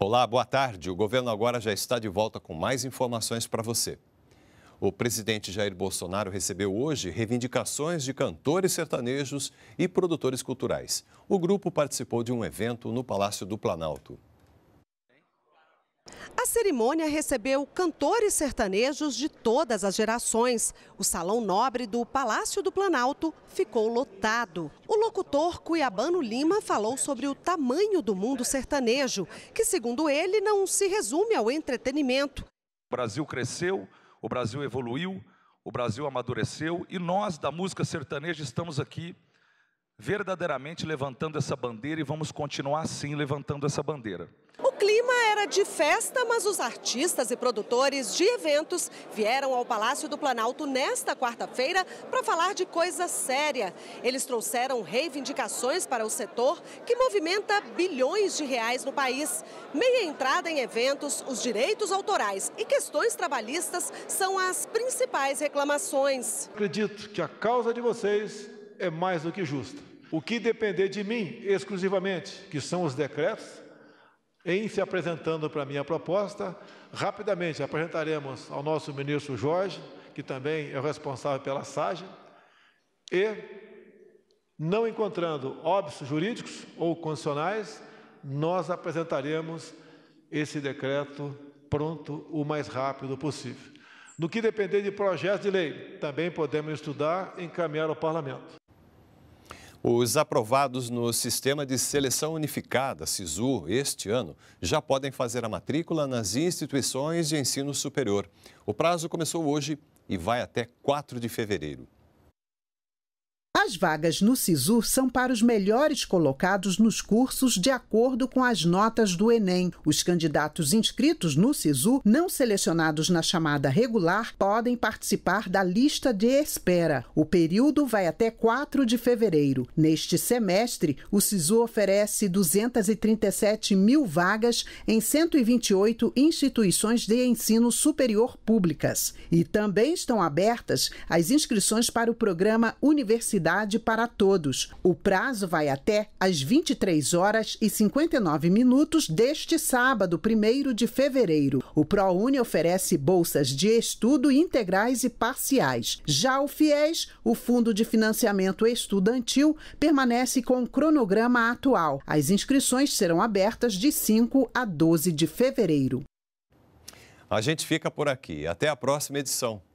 Olá, boa tarde. O governo agora já está de volta com mais informações para você. O presidente Jair Bolsonaro recebeu hoje reivindicações de cantores sertanejos e produtores culturais. O grupo participou de um evento no Palácio do Planalto. A cerimônia recebeu cantores sertanejos de todas as gerações. O Salão Nobre do Palácio do Planalto ficou lotado. O locutor Cuiabano Lima falou sobre o tamanho do mundo sertanejo, que, segundo ele, não se resume ao entretenimento. O Brasil cresceu, o Brasil evoluiu, o Brasil amadureceu e nós, da música sertaneja, estamos aqui verdadeiramente levantando essa bandeira e vamos continuar assim levantando essa bandeira. O clima era de festa, mas os artistas e produtores de eventos vieram ao Palácio do Planalto nesta quarta-feira para falar de coisa séria. Eles trouxeram reivindicações para o setor que movimenta bilhões de reais no país. Meia entrada em eventos, os direitos autorais e questões trabalhistas são as principais reclamações. Acredito que a causa de vocês é mais do que justa. O que depender de mim exclusivamente, que são os decretos, em se apresentando para a minha proposta. Rapidamente apresentaremos ao nosso ministro Jorge, que também é o responsável pela SAGE, e, não encontrando óbitos jurídicos ou condicionais nós apresentaremos esse decreto pronto o mais rápido possível. No que depender de projetos de lei, também podemos estudar e encaminhar ao Parlamento. Os aprovados no Sistema de Seleção Unificada, SISU, este ano, já podem fazer a matrícula nas instituições de ensino superior. O prazo começou hoje e vai até 4 de fevereiro. As vagas no SISU são para os melhores colocados nos cursos de acordo com as notas do Enem. Os candidatos inscritos no SISU, não selecionados na chamada regular, podem participar da lista de espera. O período vai até 4 de fevereiro. Neste semestre, o SISU oferece 237 mil vagas em 128 instituições de ensino superior públicas. E também estão abertas as inscrições para o programa Universidade para todos. O prazo vai até às 23 horas e 59 minutos deste sábado, 1 de fevereiro. O ProUni oferece bolsas de estudo integrais e parciais. Já o FIES, o Fundo de Financiamento Estudantil, permanece com o cronograma atual. As inscrições serão abertas de 5 a 12 de fevereiro. A gente fica por aqui. Até a próxima edição.